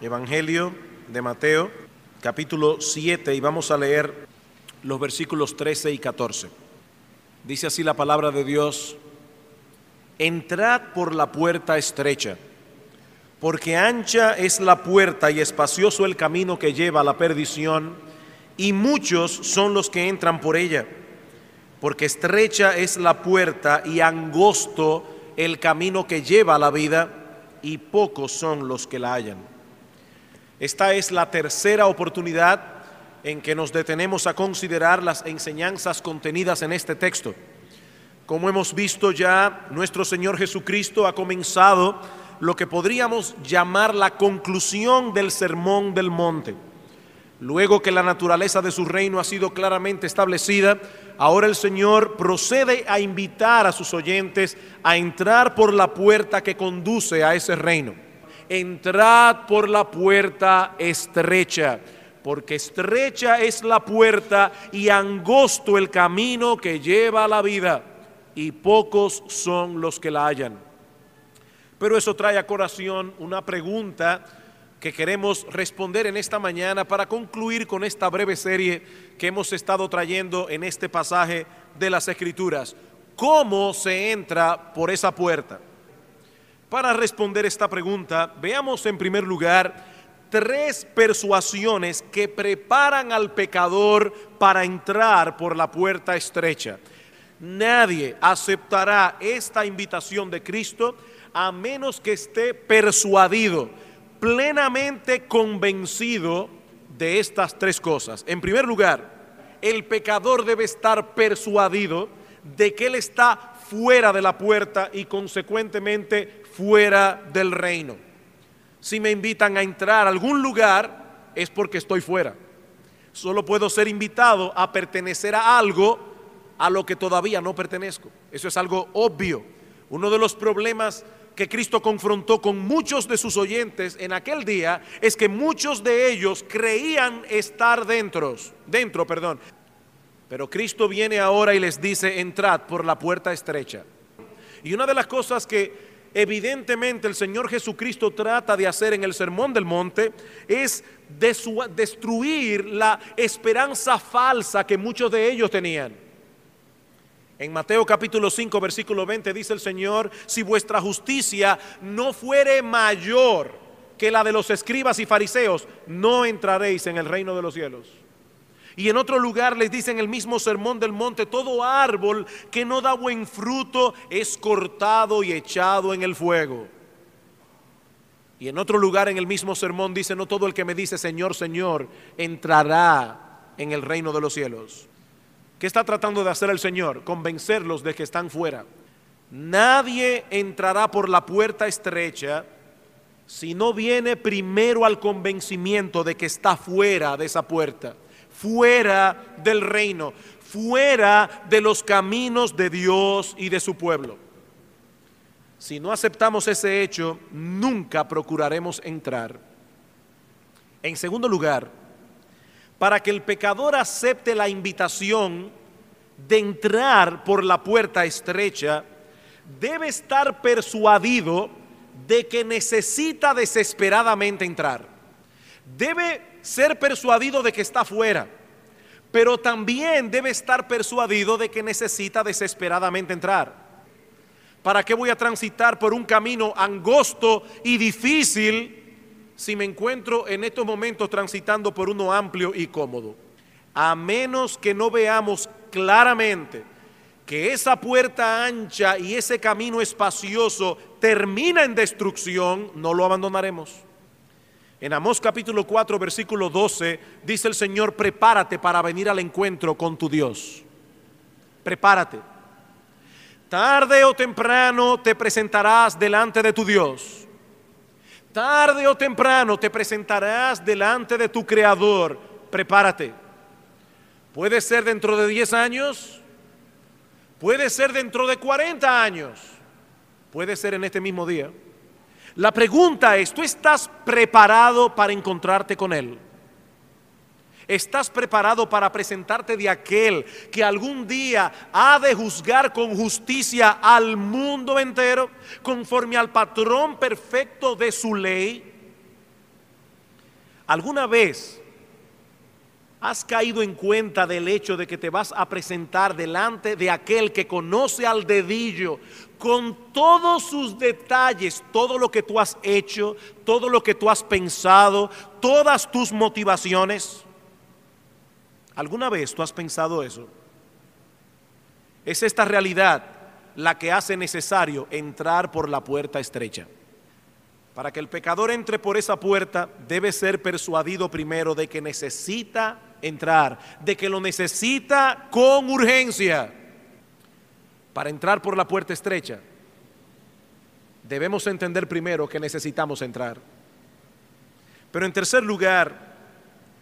Evangelio de Mateo, capítulo 7, y vamos a leer los versículos 13 y 14. Dice así la palabra de Dios, entrad por la puerta estrecha, porque ancha es la puerta y espacioso el camino que lleva a la perdición, y muchos son los que entran por ella, porque estrecha es la puerta y angosto el camino que lleva a la vida, y pocos son los que la hallan. Esta es la tercera oportunidad en que nos detenemos a considerar las enseñanzas contenidas en este texto. Como hemos visto ya, nuestro Señor Jesucristo ha comenzado lo que podríamos llamar la conclusión del Sermón del Monte. Luego que la naturaleza de su reino ha sido claramente establecida, ahora el Señor procede a invitar a sus oyentes a entrar por la puerta que conduce a ese reino entrad por la puerta estrecha, porque estrecha es la puerta y angosto el camino que lleva a la vida, y pocos son los que la hallan. Pero eso trae a corazón una pregunta que queremos responder en esta mañana para concluir con esta breve serie que hemos estado trayendo en este pasaje de las Escrituras. ¿Cómo se entra por esa puerta? Para responder esta pregunta, veamos en primer lugar tres persuasiones que preparan al pecador para entrar por la puerta estrecha. Nadie aceptará esta invitación de Cristo a menos que esté persuadido, plenamente convencido de estas tres cosas. En primer lugar, el pecador debe estar persuadido de que él está fuera de la puerta y consecuentemente fuera del reino. Si me invitan a entrar a algún lugar, es porque estoy fuera. Solo puedo ser invitado a pertenecer a algo a lo que todavía no pertenezco. Eso es algo obvio. Uno de los problemas que Cristo confrontó con muchos de sus oyentes en aquel día es que muchos de ellos creían estar dentro, dentro, perdón. Pero Cristo viene ahora y les dice, entrad por la puerta estrecha. Y una de las cosas que evidentemente el Señor Jesucristo trata de hacer en el Sermón del Monte es destruir la esperanza falsa que muchos de ellos tenían. En Mateo capítulo 5, versículo 20 dice el Señor, si vuestra justicia no fuere mayor que la de los escribas y fariseos, no entraréis en el reino de los cielos. Y en otro lugar les en el mismo sermón del monte, todo árbol que no da buen fruto es cortado y echado en el fuego. Y en otro lugar en el mismo sermón dice, no todo el que me dice Señor, Señor, entrará en el reino de los cielos. ¿Qué está tratando de hacer el Señor? Convencerlos de que están fuera. Nadie entrará por la puerta estrecha si no viene primero al convencimiento de que está fuera de esa puerta fuera del reino, fuera de los caminos de Dios y de su pueblo. Si no aceptamos ese hecho, nunca procuraremos entrar. En segundo lugar, para que el pecador acepte la invitación de entrar por la puerta estrecha, debe estar persuadido de que necesita desesperadamente entrar. Debe ser persuadido de que está fuera, pero también debe estar persuadido de que necesita desesperadamente entrar. ¿Para qué voy a transitar por un camino angosto y difícil si me encuentro en estos momentos transitando por uno amplio y cómodo? A menos que no veamos claramente que esa puerta ancha y ese camino espacioso termina en destrucción, no lo abandonaremos. En Amós capítulo 4, versículo 12, dice el Señor, prepárate para venir al encuentro con tu Dios. Prepárate. Tarde o temprano te presentarás delante de tu Dios. Tarde o temprano te presentarás delante de tu Creador. Prepárate. Puede ser dentro de 10 años, puede ser dentro de 40 años, puede ser en este mismo día. La pregunta es, ¿tú estás preparado para encontrarte con Él? ¿Estás preparado para presentarte de aquel que algún día ha de juzgar con justicia al mundo entero conforme al patrón perfecto de su ley? ¿Alguna vez has caído en cuenta del hecho de que te vas a presentar delante de aquel que conoce al dedillo con todos sus detalles, todo lo que tú has hecho, todo lo que tú has pensado, todas tus motivaciones. ¿Alguna vez tú has pensado eso? Es esta realidad la que hace necesario entrar por la puerta estrecha. Para que el pecador entre por esa puerta, debe ser persuadido primero de que necesita entrar, de que lo necesita con urgencia para entrar por la puerta estrecha, debemos entender primero que necesitamos entrar. Pero en tercer lugar,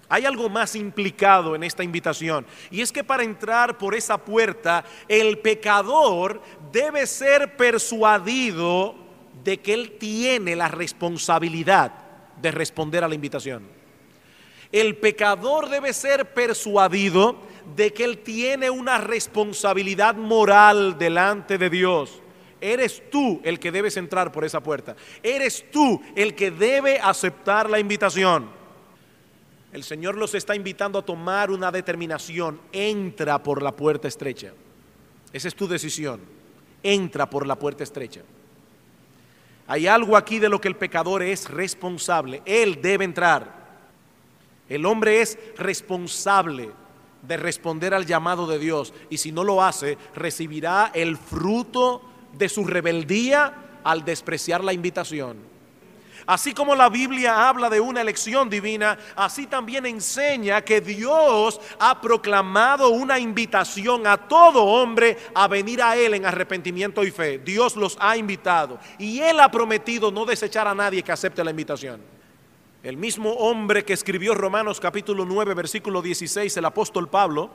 hay algo más implicado en esta invitación, y es que para entrar por esa puerta, el pecador debe ser persuadido de que él tiene la responsabilidad de responder a la invitación. El pecador debe ser persuadido de que Él tiene una responsabilidad moral delante de Dios. Eres tú el que debes entrar por esa puerta. Eres tú el que debe aceptar la invitación. El Señor los está invitando a tomar una determinación. Entra por la puerta estrecha. Esa es tu decisión. Entra por la puerta estrecha. Hay algo aquí de lo que el pecador es responsable. Él debe entrar. El hombre es responsable de responder al llamado de Dios. Y si no lo hace, recibirá el fruto de su rebeldía al despreciar la invitación. Así como la Biblia habla de una elección divina, así también enseña que Dios ha proclamado una invitación a todo hombre a venir a Él en arrepentimiento y fe. Dios los ha invitado y Él ha prometido no desechar a nadie que acepte la invitación. El mismo hombre que escribió Romanos capítulo 9, versículo 16, el apóstol Pablo,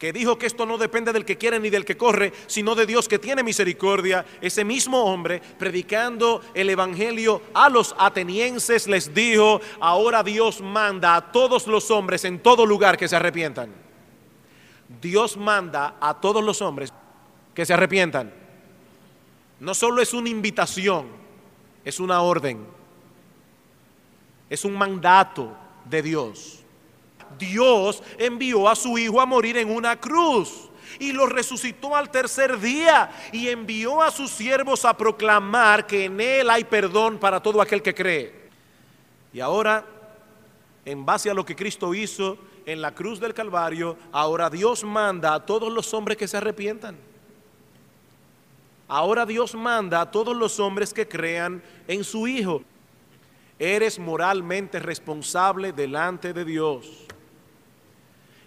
que dijo que esto no depende del que quiere ni del que corre, sino de Dios que tiene misericordia, ese mismo hombre, predicando el Evangelio a los atenienses, les dijo, ahora Dios manda a todos los hombres en todo lugar que se arrepientan. Dios manda a todos los hombres que se arrepientan. No solo es una invitación, es una orden es un mandato de Dios. Dios envió a su Hijo a morir en una cruz y lo resucitó al tercer día y envió a sus siervos a proclamar que en Él hay perdón para todo aquel que cree. Y ahora, en base a lo que Cristo hizo en la cruz del Calvario, ahora Dios manda a todos los hombres que se arrepientan. Ahora Dios manda a todos los hombres que crean en su Hijo eres moralmente responsable delante de Dios.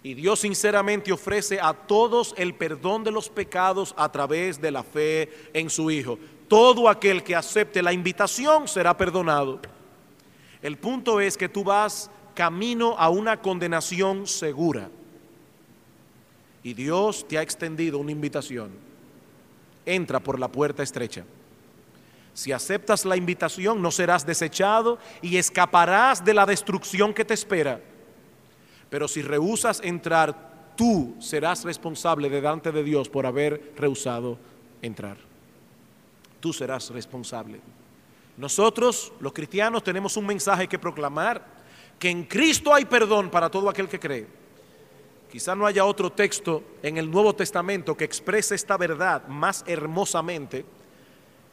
Y Dios sinceramente ofrece a todos el perdón de los pecados a través de la fe en su Hijo. Todo aquel que acepte la invitación será perdonado. El punto es que tú vas camino a una condenación segura. Y Dios te ha extendido una invitación. Entra por la puerta estrecha. Si aceptas la invitación, no serás desechado y escaparás de la destrucción que te espera. Pero si rehusas entrar, tú serás responsable delante de Dios por haber rehusado entrar. Tú serás responsable. Nosotros, los cristianos, tenemos un mensaje que proclamar, que en Cristo hay perdón para todo aquel que cree. Quizá no haya otro texto en el Nuevo Testamento que exprese esta verdad más hermosamente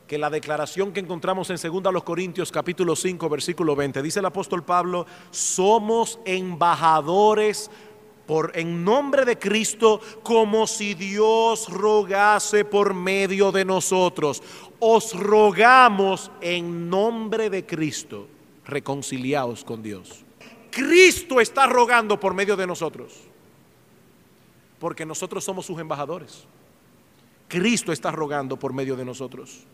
que la declaración que encontramos en 2 Corintios capítulo 5 versículo 20. Dice el apóstol Pablo, somos embajadores por en nombre de Cristo como si Dios rogase por medio de nosotros. Os rogamos en nombre de Cristo, reconciliaos con Dios. Cristo está rogando por medio de nosotros. Porque nosotros somos sus embajadores. Cristo está rogando por medio de nosotros.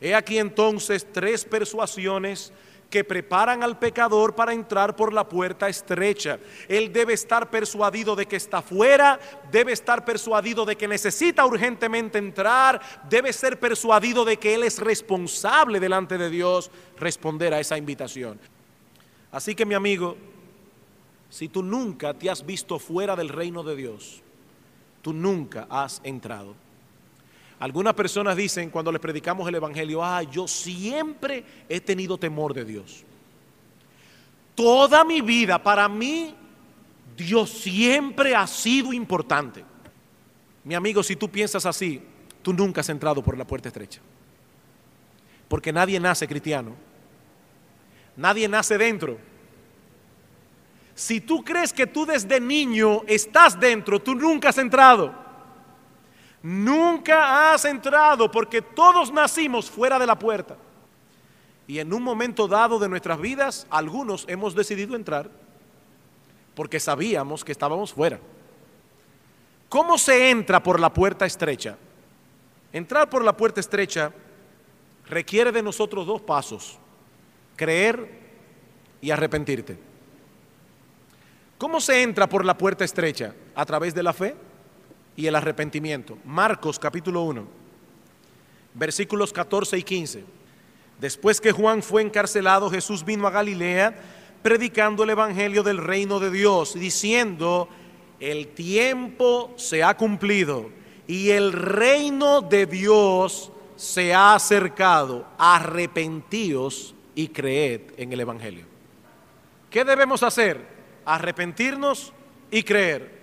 He aquí entonces tres persuasiones que preparan al pecador para entrar por la puerta estrecha. Él debe estar persuadido de que está fuera, debe estar persuadido de que necesita urgentemente entrar, debe ser persuadido de que él es responsable delante de Dios responder a esa invitación. Así que mi amigo, si tú nunca te has visto fuera del reino de Dios, tú nunca has entrado. Algunas personas dicen cuando les predicamos el Evangelio, ah, yo siempre he tenido temor de Dios. Toda mi vida, para mí, Dios siempre ha sido importante. Mi amigo, si tú piensas así, tú nunca has entrado por la puerta estrecha. Porque nadie nace cristiano. Nadie nace dentro. Si tú crees que tú desde niño estás dentro, tú nunca has entrado. Nunca has entrado porque todos nacimos fuera de la puerta. Y en un momento dado de nuestras vidas, algunos hemos decidido entrar porque sabíamos que estábamos fuera. ¿Cómo se entra por la puerta estrecha? Entrar por la puerta estrecha requiere de nosotros dos pasos, creer y arrepentirte. ¿Cómo se entra por la puerta estrecha? A través de la fe y el arrepentimiento. Marcos capítulo 1, versículos 14 y 15. Después que Juan fue encarcelado, Jesús vino a Galilea predicando el Evangelio del reino de Dios, diciendo, el tiempo se ha cumplido y el reino de Dios se ha acercado. Arrepentíos y creed en el Evangelio. ¿Qué debemos hacer? Arrepentirnos y creer.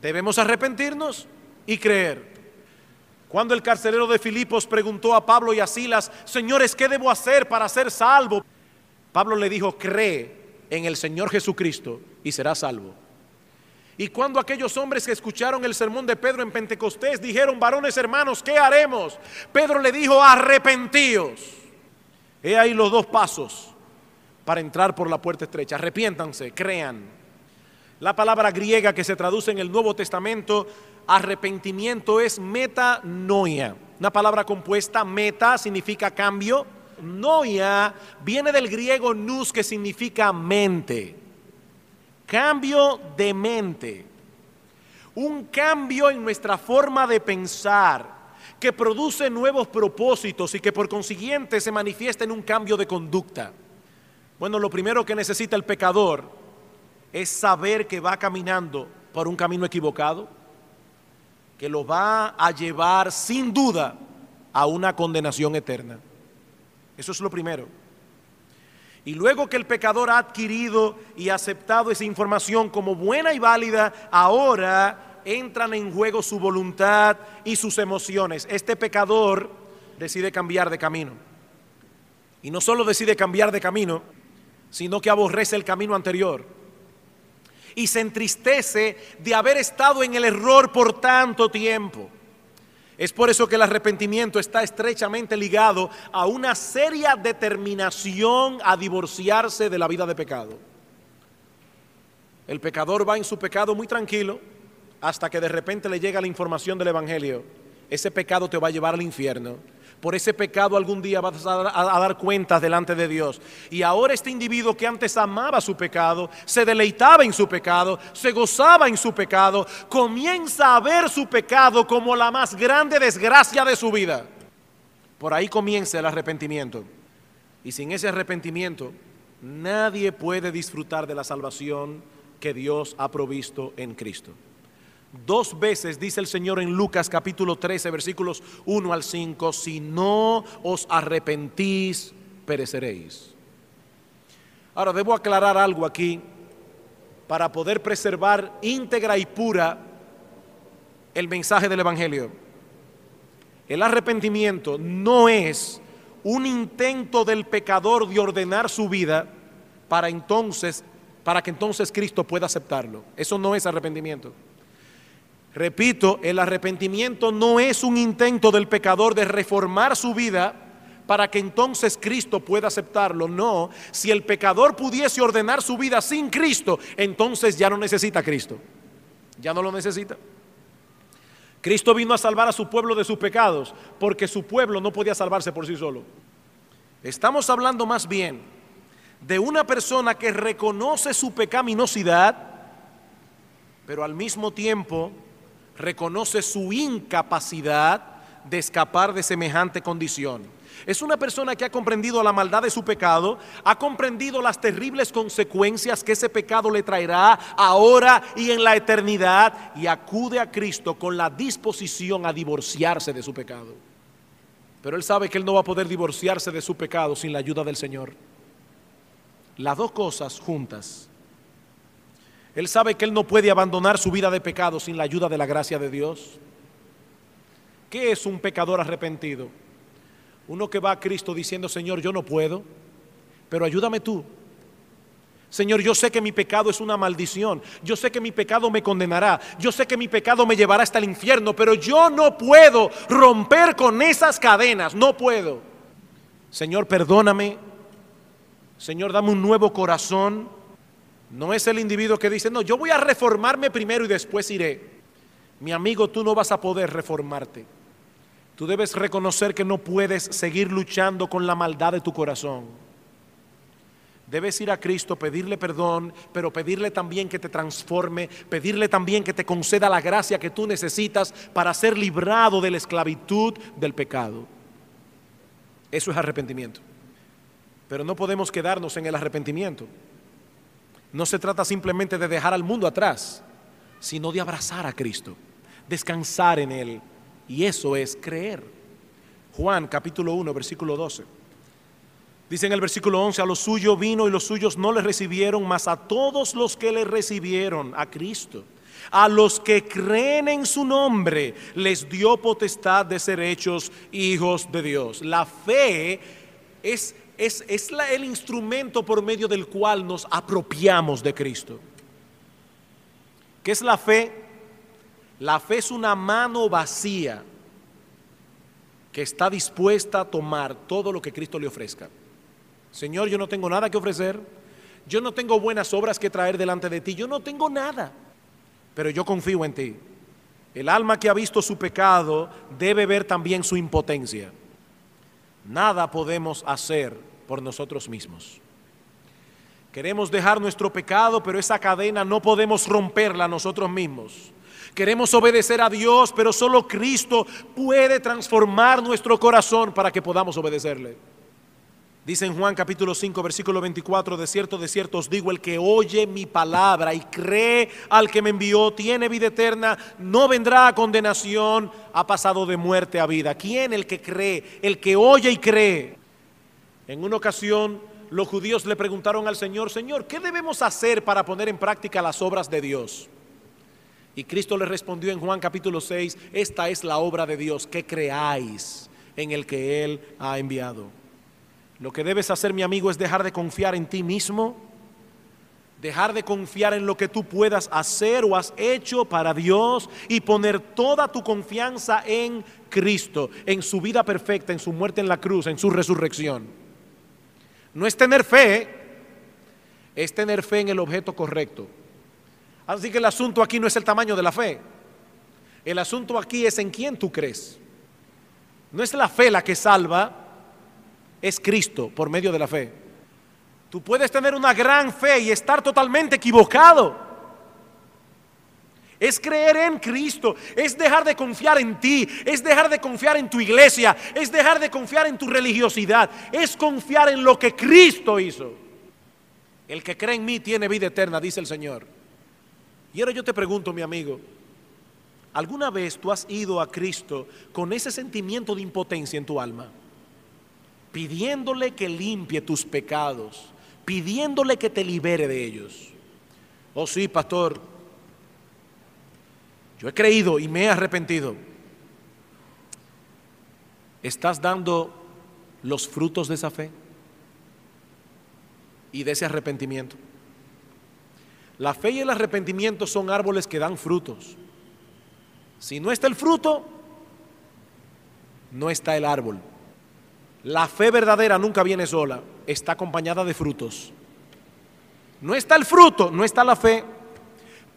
Debemos arrepentirnos y creer. Cuando el carcelero de Filipos preguntó a Pablo y a Silas, señores, ¿qué debo hacer para ser salvo? Pablo le dijo, cree en el Señor Jesucristo y será salvo. Y cuando aquellos hombres que escucharon el sermón de Pedro en Pentecostés dijeron, varones hermanos, ¿qué haremos? Pedro le dijo, arrepentíos. He ahí los dos pasos para entrar por la puerta estrecha. Arrepiéntanse, crean. La palabra griega que se traduce en el Nuevo Testamento, arrepentimiento, es metanoia. Una palabra compuesta, meta significa cambio. Noia viene del griego nous que significa mente. Cambio de mente. Un cambio en nuestra forma de pensar que produce nuevos propósitos y que por consiguiente se manifiesta en un cambio de conducta. Bueno, lo primero que necesita el pecador es saber que va caminando por un camino equivocado, que lo va a llevar sin duda a una condenación eterna. Eso es lo primero. Y luego que el pecador ha adquirido y aceptado esa información como buena y válida, ahora entran en juego su voluntad y sus emociones. Este pecador decide cambiar de camino. Y no solo decide cambiar de camino, sino que aborrece el camino anterior y se entristece de haber estado en el error por tanto tiempo. Es por eso que el arrepentimiento está estrechamente ligado a una seria determinación a divorciarse de la vida de pecado. El pecador va en su pecado muy tranquilo hasta que de repente le llega la información del Evangelio. Ese pecado te va a llevar al infierno por ese pecado algún día vas a, dar cuentas delante de Dios. Y ahora este individuo que antes amaba su pecado, se deleitaba en su pecado, se gozaba en su pecado, comienza a ver su pecado como la más grande desgracia de su vida. Por ahí comienza el arrepentimiento. Y sin ese arrepentimiento, nadie puede disfrutar de la salvación que Dios ha provisto en Cristo. Dos veces dice el Señor en Lucas capítulo 13 versículos 1 al 5, si no os arrepentís, pereceréis. Ahora debo aclarar algo aquí para poder preservar íntegra y pura el mensaje del Evangelio. El arrepentimiento no es un intento del pecador de ordenar su vida para entonces para que entonces Cristo pueda aceptarlo. Eso no es arrepentimiento. Repito, el arrepentimiento no es un intento del pecador de reformar su vida para que entonces Cristo pueda aceptarlo. No, si el pecador pudiese ordenar su vida sin Cristo, entonces ya no necesita Cristo. Ya no lo necesita. Cristo vino a salvar a su pueblo de sus pecados, porque su pueblo no podía salvarse por sí solo. Estamos hablando más bien de una persona que reconoce su pecaminosidad, pero al mismo tiempo reconoce su incapacidad de escapar de semejante condición. Es una persona que ha comprendido la maldad de su pecado, ha comprendido las terribles consecuencias que ese pecado le traerá ahora y en la eternidad y acude a Cristo con la disposición a divorciarse de su pecado. Pero él sabe que él no va a poder divorciarse de su pecado sin la ayuda del Señor. Las dos cosas juntas él sabe que Él no puede abandonar su vida de pecado sin la ayuda de la gracia de Dios. ¿Qué es un pecador arrepentido? Uno que va a Cristo diciendo, Señor, yo no puedo, pero ayúdame tú. Señor, yo sé que mi pecado es una maldición, yo sé que mi pecado me condenará, yo sé que mi pecado me llevará hasta el infierno, pero yo no puedo romper con esas cadenas, no puedo. Señor, perdóname. Señor, dame un nuevo corazón. No es el individuo que dice, no, yo voy a reformarme primero y después iré. Mi amigo, tú no vas a poder reformarte. Tú debes reconocer que no puedes seguir luchando con la maldad de tu corazón. Debes ir a Cristo, pedirle perdón, pero pedirle también que te transforme, pedirle también que te conceda la gracia que tú necesitas para ser librado de la esclavitud del pecado. Eso es arrepentimiento. Pero no podemos quedarnos en el arrepentimiento. No se trata simplemente de dejar al mundo atrás, sino de abrazar a Cristo, descansar en Él. Y eso es creer. Juan capítulo 1, versículo 12. Dice en el versículo 11, a los suyos vino y los suyos no le recibieron, mas a todos los que le recibieron, a Cristo, a los que creen en su nombre, les dio potestad de ser hechos hijos de Dios. La fe es es, el instrumento por medio del cual nos apropiamos de Cristo. ¿Qué es la fe? La fe es una mano vacía que está dispuesta a tomar todo lo que Cristo le ofrezca. Señor, yo no tengo nada que ofrecer, yo no tengo buenas obras que traer delante de ti, yo no tengo nada, pero yo confío en ti. El alma que ha visto su pecado debe ver también su impotencia. Nada podemos hacer por nosotros mismos. Queremos dejar nuestro pecado, pero esa cadena no podemos romperla nosotros mismos. Queremos obedecer a Dios, pero solo Cristo puede transformar nuestro corazón para que podamos obedecerle. Dice en Juan capítulo 5, versículo 24, de cierto, de cierto os digo, el que oye mi palabra y cree al que me envió, tiene vida eterna, no vendrá a condenación, ha pasado de muerte a vida. ¿Quién? El que cree, el que oye y cree. En una ocasión los judíos le preguntaron al Señor, Señor, ¿qué debemos hacer para poner en práctica las obras de Dios? Y Cristo le respondió en Juan capítulo 6, esta es la obra de Dios, que creáis en el que Él ha enviado. Lo que debes hacer, mi amigo, es dejar de confiar en ti mismo, dejar de confiar en lo que tú puedas hacer o has hecho para Dios y poner toda tu confianza en Cristo, en su vida perfecta, en su muerte en la cruz, en su resurrección. No es tener fe, es tener fe en el objeto correcto. Así que el asunto aquí no es el tamaño de la fe. El asunto aquí es en quién tú crees. No es la fe la que salva, es Cristo por medio de la fe. Tú puedes tener una gran fe y estar totalmente equivocado. Es creer en Cristo, es dejar de confiar en ti, es dejar de confiar en tu iglesia, es dejar de confiar en tu religiosidad, es confiar en lo que Cristo hizo. El que cree en mí tiene vida eterna, dice el Señor. Y ahora yo te pregunto, mi amigo, ¿alguna vez tú has ido a Cristo con ese sentimiento de impotencia en tu alma? Pidiéndole que limpie tus pecados, pidiéndole que te libere de ellos. Oh sí, pastor, yo he creído y me he arrepentido, ¿estás dando los frutos de esa fe y de ese arrepentimiento? La fe y el arrepentimiento son árboles que dan frutos. Si no está el fruto, no está el árbol. La fe verdadera nunca viene sola, está acompañada de frutos. No está el fruto, no está la fe,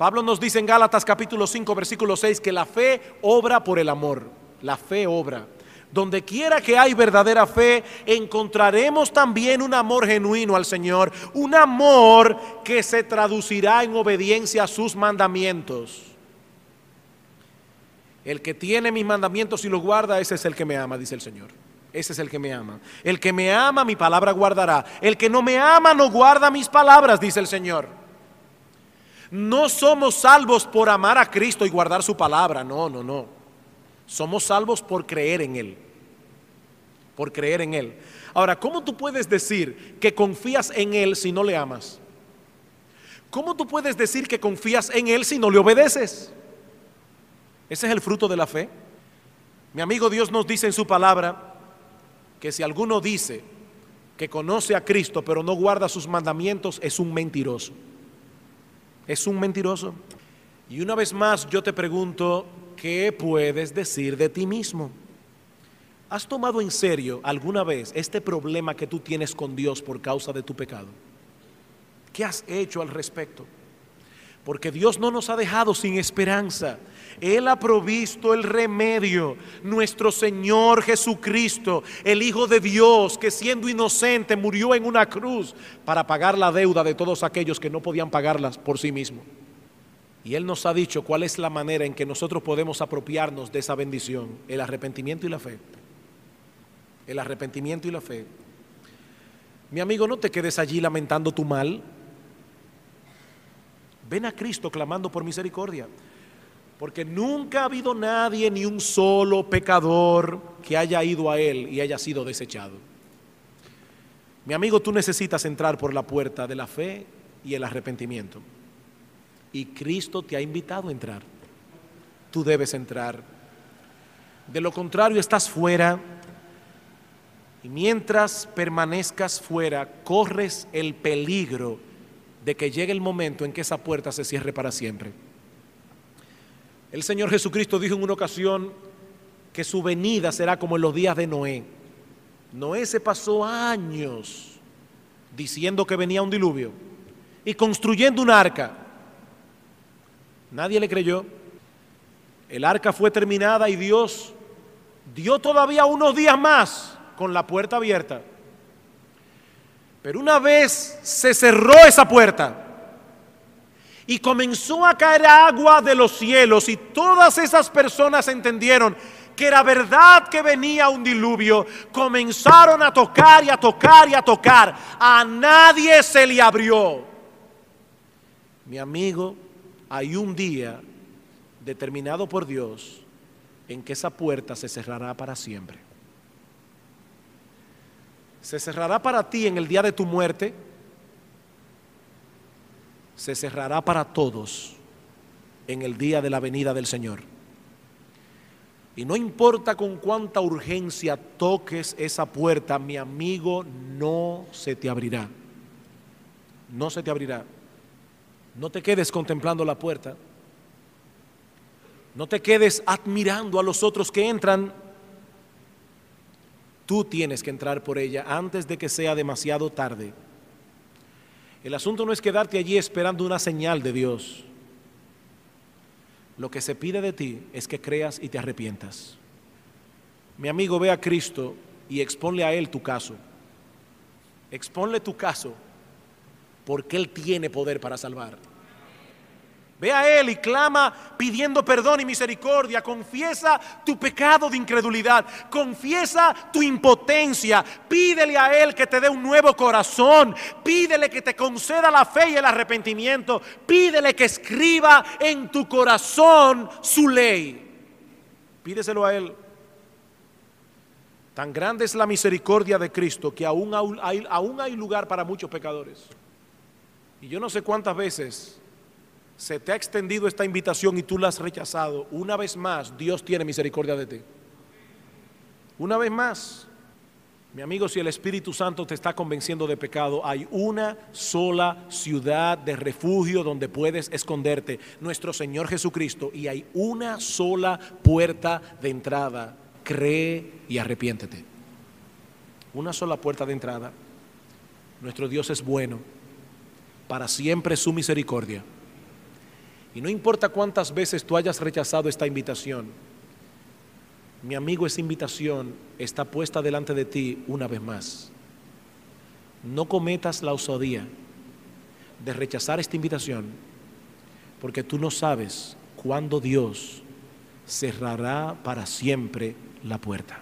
Pablo nos dice en Gálatas capítulo 5 versículo 6 que la fe obra por el amor. La fe obra. Donde quiera que hay verdadera fe, encontraremos también un amor genuino al Señor, un amor que se traducirá en obediencia a sus mandamientos. El que tiene mis mandamientos y los guarda, ese es el que me ama, dice el Señor. Ese es el que me ama. El que me ama, mi palabra guardará. El que no me ama, no guarda mis palabras, dice el Señor. No somos salvos por amar a Cristo y guardar su palabra, no, no, no. Somos salvos por creer en Él, por creer en Él. Ahora, ¿cómo tú puedes decir que confías en Él si no le amas? ¿Cómo tú puedes decir que confías en Él si no le obedeces? Ese es el fruto de la fe. Mi amigo Dios nos dice en su palabra que si alguno dice que conoce a Cristo pero no guarda sus mandamientos es un mentiroso es un mentiroso. Y una vez más yo te pregunto, ¿qué puedes decir de ti mismo? ¿Has tomado en serio alguna vez este problema que tú tienes con Dios por causa de tu pecado? ¿Qué has hecho al respecto? Porque Dios no nos ha dejado sin esperanza. Él ha provisto el remedio. Nuestro Señor Jesucristo, el Hijo de Dios, que siendo inocente murió en una cruz para pagar la deuda de todos aquellos que no podían pagarlas por sí mismo. Y Él nos ha dicho cuál es la manera en que nosotros podemos apropiarnos de esa bendición, el arrepentimiento y la fe. El arrepentimiento y la fe. Mi amigo, no te quedes allí lamentando tu mal, Ven a Cristo clamando por misericordia. Porque nunca ha habido nadie, ni un solo pecador que haya ido a Él y haya sido desechado. Mi amigo, tú necesitas entrar por la puerta de la fe y el arrepentimiento. Y Cristo te ha invitado a entrar. Tú debes entrar. De lo contrario, estás fuera. Y mientras permanezcas fuera, corres el peligro de que llegue el momento en que esa puerta se cierre para siempre. El Señor Jesucristo dijo en una ocasión que su venida será como en los días de Noé. Noé se pasó años diciendo que venía un diluvio y construyendo un arca. Nadie le creyó. El arca fue terminada y Dios dio todavía unos días más con la puerta abierta. Pero una vez se cerró esa puerta y comenzó a caer agua de los cielos y todas esas personas entendieron que era verdad que venía un diluvio, comenzaron a tocar y a tocar y a tocar. A nadie se le abrió. Mi amigo, hay un día determinado por Dios en que esa puerta se cerrará para siempre se cerrará para ti en el día de tu muerte, se cerrará para todos en el día de la venida del Señor. Y no importa con cuánta urgencia toques esa puerta, mi amigo, no se te abrirá. No se te abrirá. No te quedes contemplando la puerta. No te quedes admirando a los otros que entran Tú tienes que entrar por ella antes de que sea demasiado tarde. El asunto no es quedarte allí esperando una señal de Dios. Lo que se pide de ti es que creas y te arrepientas. Mi amigo, ve a Cristo y exponle a Él tu caso. Exponle tu caso porque Él tiene poder para salvarte. Ve a Él y clama pidiendo perdón y misericordia. Confiesa tu pecado de incredulidad. Confiesa tu impotencia. Pídele a Él que te dé un nuevo corazón. Pídele que te conceda la fe y el arrepentimiento. Pídele que escriba en tu corazón su ley. Pídeselo a Él. Tan grande es la misericordia de Cristo que aún hay, aún hay lugar para muchos pecadores. Y yo no sé cuántas veces se te ha extendido esta invitación y tú la has rechazado, una vez más Dios tiene misericordia de ti. Una vez más, mi amigo, si el Espíritu Santo te está convenciendo de pecado, hay una sola ciudad de refugio donde puedes esconderte, nuestro Señor Jesucristo, y hay una sola puerta de entrada. Cree y arrepiéntete. Una sola puerta de entrada. Nuestro Dios es bueno. Para siempre su misericordia. Y no importa cuántas veces tú hayas rechazado esta invitación, mi amigo, esa invitación está puesta delante de ti una vez más. No cometas la osadía de rechazar esta invitación, porque tú no sabes cuándo Dios cerrará para siempre la puerta.